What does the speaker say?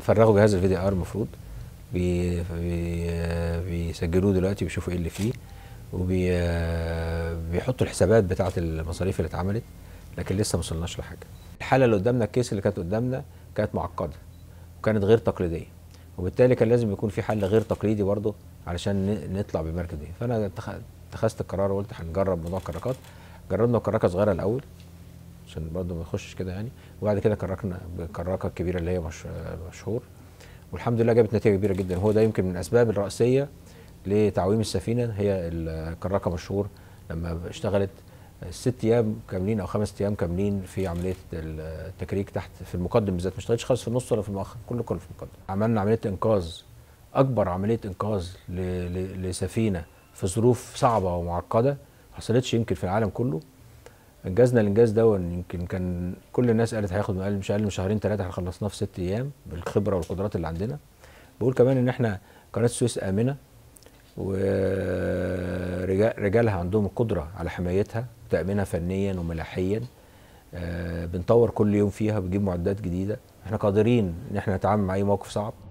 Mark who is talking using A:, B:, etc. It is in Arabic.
A: فرغوا جهاز الفي دي ار المفروض بي بيسجلوه دلوقتي بيشوفوا ايه اللي فيه وبيحطوا الحسابات بتاعه المصاريف اللي اتعملت لكن لسه ما وصلناش لحاجه الحاله اللي قدامنا الكيس اللي كانت قدامنا كانت معقده وكانت غير تقليديه وبالتالي كان لازم يكون في حل غير تقليدي برضه علشان نطلع بالمركز دي إيه. فانا اتخذت القرار وقلت هنجرب موضوع الكراكات جربنا الكراكه صغيره الاول عشان برضه ما نخشش كده يعني وبعد كده كركنا بكراكه الكبيره اللي هي مش مشهور والحمد لله جابت نتيجه كبيره جدا هو ده يمكن من الاسباب الرئيسيه لتعويم السفينه هي الكراكه مشهور لما اشتغلت ست ايام كاملين او خمس ايام كاملين في عمليه التكريك تحت في المقدم بالذات ما اشتغلتش خالص في النص ولا في المؤخر كله كله في المقدم عملنا عمليه انقاذ اكبر عمليه انقاذ لسفينه في ظروف صعبه ومعقده ما حصلتش يمكن في العالم كله انجزنا الانجاز ده يمكن كان كل الناس قالت هياخد اقل مش اقل من شهرين ثلاثه احنا خلصناه في ست ايام بالخبره والقدرات اللي عندنا بقول كمان ان احنا قناه السويس امنه ورجالها عندهم القدره على حمايتها وتامينها فنيا وملاحيا آه، بنطور كل يوم فيها بنجيب معدات جديده احنا قادرين ان احنا نتعامل مع اي موقف صعب